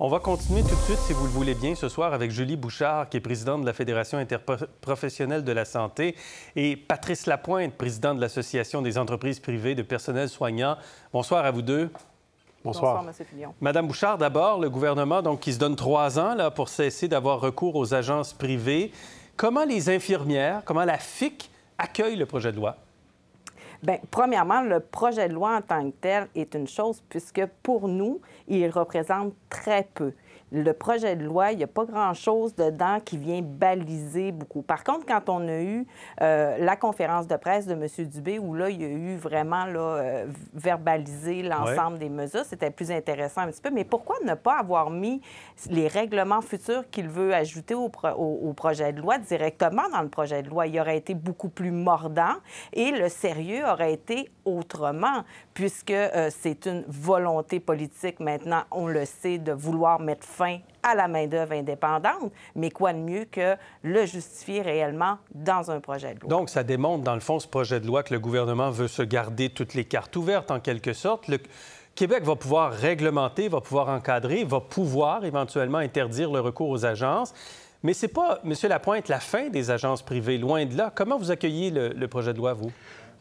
On va continuer tout de suite, si vous le voulez bien, ce soir avec Julie Bouchard, qui est présidente de la Fédération interprofessionnelle de la santé, et Patrice Lapointe, président de l'Association des entreprises privées de personnel soignant. Bonsoir à vous deux. Bonsoir. Bonsoir Madame Bouchard, d'abord, le gouvernement donc, qui se donne trois ans là, pour cesser d'avoir recours aux agences privées. Comment les infirmières, comment la FIC accueille le projet de loi? Ben, premièrement, le projet de loi en tant que tel est une chose, puisque pour nous, il représente très peu le projet de loi, il n'y a pas grand-chose dedans qui vient baliser beaucoup. Par contre, quand on a eu euh, la conférence de presse de M. Dubé, où là, il y a eu vraiment euh, verbalisé l'ensemble des mesures, c'était plus intéressant un petit peu. Mais pourquoi ne pas avoir mis les règlements futurs qu'il veut ajouter au, projet de loi directement dans le projet de loi? Il aurait été beaucoup plus mordant et le sérieux aurait été autrement puisque euh, c'est une volonté politique maintenant, on le sait, de vouloir mettre fin à la main-d'œuvre indépendante, mais quoi de mieux que le justifier réellement dans un projet de loi. Donc, ça démontre, dans le fond, ce projet de loi que le gouvernement veut se garder toutes les cartes ouvertes, en quelque sorte. Le... Québec va pouvoir réglementer, va pouvoir encadrer, va pouvoir éventuellement interdire le recours aux agences. Mais ce n'est pas, M. Lapointe, la fin des agences privées, loin de là. Comment vous accueillez le projet de loi, vous?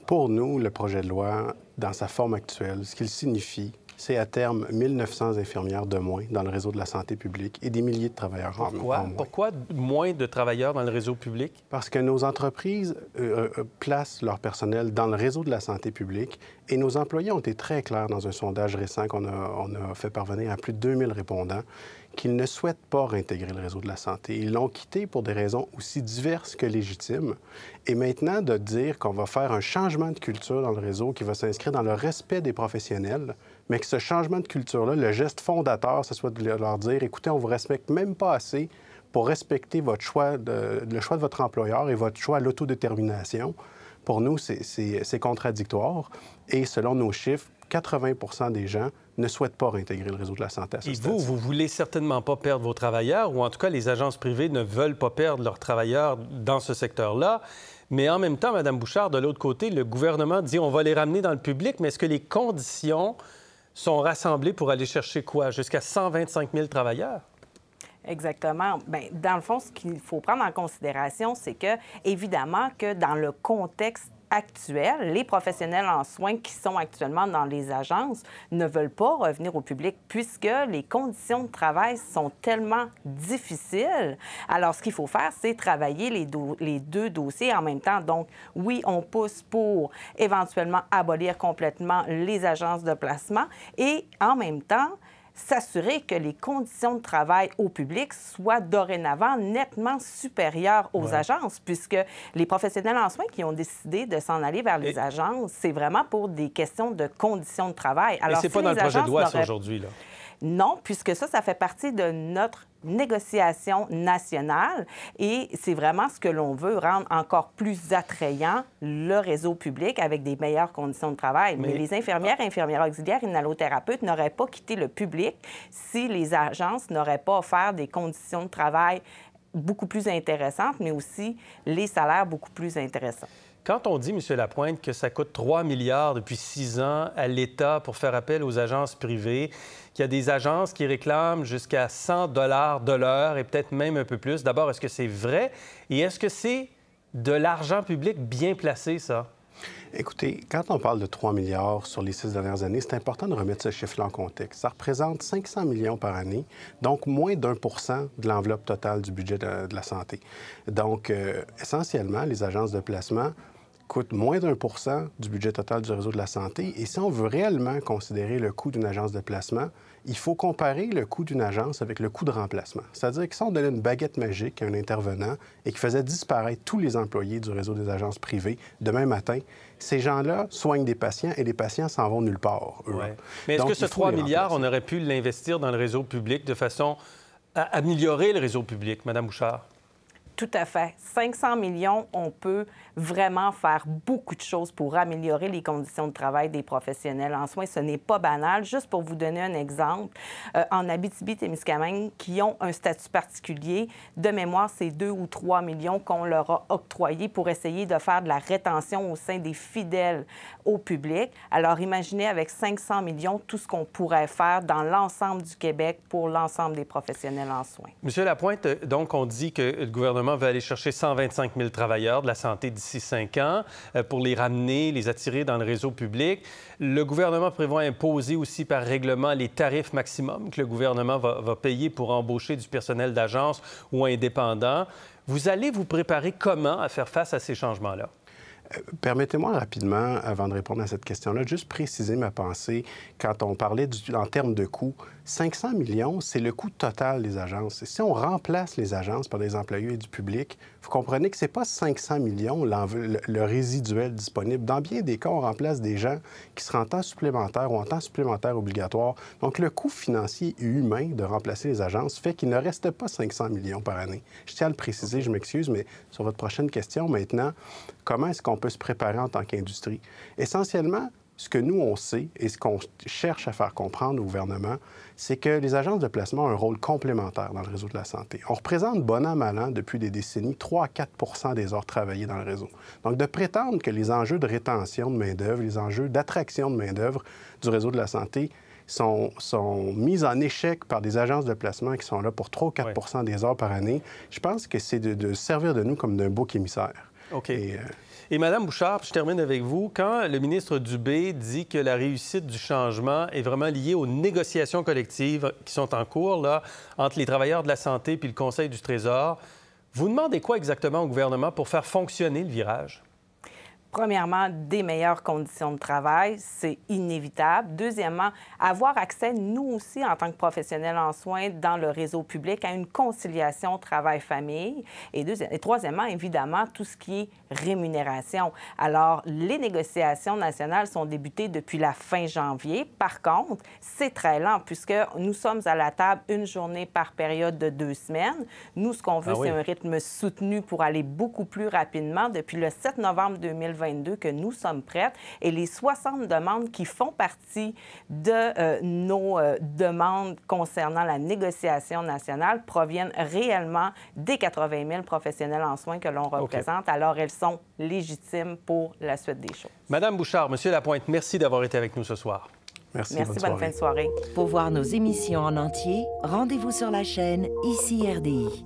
Pour nous, le projet de loi, dans sa forme actuelle, ce qu'il signifie, c'est à terme 1900 infirmières de moins dans le réseau de la santé publique et des milliers de travailleurs Pourquoi? en, moins. Pourquoi moins de travailleurs dans le réseau public? Parce que nos entreprises euh, euh, euh, placent leur personnel dans le réseau de la santé publique et nos employés ont été très clairs dans un sondage récent qu'on a, on a fait parvenir à plus de 2000 répondants qu'ils ne souhaitent pas réintégrer le réseau de la santé. Ils l'ont quitté pour des raisons aussi diverses que légitimes. Et maintenant, de dire qu'on va faire un changement de culture dans le réseau qui va s'inscrire dans le respect des professionnels, mais que ce changement de culture-là, le geste fondateur, ce soit de leur dire, écoutez, on vous respecte même pas assez pour respecter votre choix le choix de votre employeur et votre choix à l'autodétermination. Pour nous, c'est contradictoire. Et selon nos chiffres, 80 des gens ne souhaitent pas réintégrer le réseau de la santé Et vous, vous voulez certainement pas perdre vos travailleurs, ou en tout cas, les agences privées ne veulent pas perdre leurs travailleurs dans ce secteur-là. Mais en même temps, Mme Bouchard, de l'autre côté, le gouvernement dit on va les ramener dans le public, mais est-ce que les conditions sont rassemblés pour aller chercher quoi? Jusqu'à 125 000 travailleurs? Exactement. Bien, dans le fond, ce qu'il faut prendre en considération, c'est que, évidemment, que dans le contexte actuels, les professionnels en soins qui sont actuellement dans les agences ne veulent pas revenir au public puisque les conditions de travail sont tellement difficiles. Alors, ce qu'il faut faire, c'est travailler les, les, deux dossiers en même temps. Donc, oui, on pousse pour éventuellement abolir complètement les agences de placement et en même temps, s'assurer que les conditions de travail au public soient dorénavant nettement supérieures aux agences, puisque les professionnels en soins qui ont décidé de s'en aller vers les agences, c'est vraiment pour des questions de conditions de travail. Alors, c'est n'est pas dans le projet de loi, aujourd'hui, là. Non, puisque ça, ça fait partie de notre négociation nationale et c'est vraiment ce que l'on veut, rendre encore plus attrayant le réseau public avec des meilleures conditions de travail. Mais, les infirmières, infirmières auxiliaires et nalothérapeutes n'auraient pas quitté le public si les agences n'auraient pas offert des conditions de travail beaucoup plus intéressantes, mais aussi les salaires beaucoup plus intéressants. Quand on dit, M. Lapointe, que ça coûte 3 milliards depuis 6 ans à l'État pour faire appel aux agences privées, qu'il y a des agences qui réclament jusqu'à 100 dollars de l'heure et peut-être même un peu plus, d'abord, est-ce que c'est vrai? Et est-ce que c'est de l'argent public bien placé, ça? Écoutez, quand on parle de 3 milliards sur les six dernières années, c'est important de remettre ce chiffre-là en contexte. Ça représente 500 millions par année, donc moins d'un pour de l'enveloppe totale du budget de, la santé. Donc, euh, essentiellement, les agences de placement coûte moins d'un pour cent du budget total du réseau de la santé. Et si on veut réellement considérer le coût d'une agence de placement, il faut comparer le coût d'une agence avec le coût de remplacement. C'est-à-dire que si on donnait une baguette magique à un intervenant et qui faisait disparaître tous les employés du réseau des agences privées demain matin, ces gens-là soignent des patients et les patients s'en vont nulle part. Eux. Mais est-ce que ce 3 milliards, on aurait pu l'investir dans le réseau public de façon à améliorer le réseau public, Madame Bouchard? Tout à fait. 500 millions, on peut vraiment faire beaucoup de choses pour améliorer les conditions de travail des professionnels en soins. Ce n'est pas banal. Juste pour vous donner un exemple, euh, en Abitibi-Témiscamingue, qui ont un statut particulier, de mémoire, c'est 2 ou 3 millions qu'on leur a octroyés pour essayer de faire de la rétention au sein des fidèles au public. Alors imaginez avec 500 millions tout ce qu'on pourrait faire dans l'ensemble du Québec pour l'ensemble des professionnels en soins. Monsieur Lapointe, donc on dit que le gouvernement gouvernement aller chercher 125 000 travailleurs de la santé d'ici cinq ans euh, pour les ramener, les attirer dans le réseau public. Le gouvernement prévoit imposer aussi par règlement les tarifs maximums que le gouvernement va, va payer pour embaucher du personnel d'agence ou indépendant. Vous allez vous préparer comment à faire face à ces changements-là? Permettez-moi rapidement, avant de répondre à cette question-là, juste préciser ma pensée. Quand on parlait en termes de coûts, 500 millions, c'est le coût total des agences. si on remplace les agences par des employés et du public, vous comprenez que ce n'est pas 500 millions le, le, résiduel disponible. Dans bien des cas, on remplace des gens qui seront en temps supplémentaire ou en temps supplémentaire obligatoire. Donc, le coût financier et humain de remplacer les agences fait qu'il ne reste pas 500 millions par année. Je tiens à le préciser, je m'excuse, mais sur votre prochaine question maintenant, comment est-ce qu'on peut se préparer en tant qu'industrie. Essentiellement, ce que nous, on sait et ce qu'on cherche à faire comprendre au gouvernement, c'est que les agences de placement ont un rôle complémentaire dans le réseau de la santé. On représente bon an, mal an, depuis des décennies, 3 à 4 des heures travaillées dans le réseau. Donc, de prétendre que les enjeux de rétention de main-d'œuvre, les enjeux d'attraction de main-d'œuvre du réseau de la santé sont, sont, mis en échec par des agences de placement qui sont là pour 3 ou 4 des heures par année, je pense que c'est de, de servir de nous comme d'un bouc émissaire. OK. Et, Mme euh, Madame Bouchard, je termine avec vous. Quand le ministre Dubé dit que la réussite du changement est vraiment liée aux négociations collectives qui sont en cours entre les travailleurs de la santé puis le Conseil du Trésor, vous demandez quoi exactement au gouvernement pour faire fonctionner le virage? premièrement, des meilleures conditions de travail, c'est inévitable. Deuxièmement, avoir accès, nous aussi, en tant que professionnels en soins, dans le réseau public, à une conciliation travail-famille. Et, troisièmement, évidemment, tout ce qui est rémunération. Alors, les négociations nationales sont débutées depuis la fin janvier. Par contre, c'est très lent puisque nous sommes à la table une journée par période de deux semaines. Nous, ce qu'on veut, ah c'est un rythme soutenu pour aller beaucoup plus rapidement. Depuis le 7 novembre 2020, que nous sommes prêtes et les 60 demandes qui font partie de euh, nos euh, demandes concernant la négociation nationale proviennent réellement des 80 000 professionnels en soins que l'on représente. Alors, elles sont légitimes pour la suite des choses. Madame Bouchard, Monsieur Lapointe, merci d'avoir été avec nous ce soir. Merci, Merci bonne, bonne fin de soirée. Pour voir nos émissions en entier, rendez-vous sur la chaîne ICI RDI.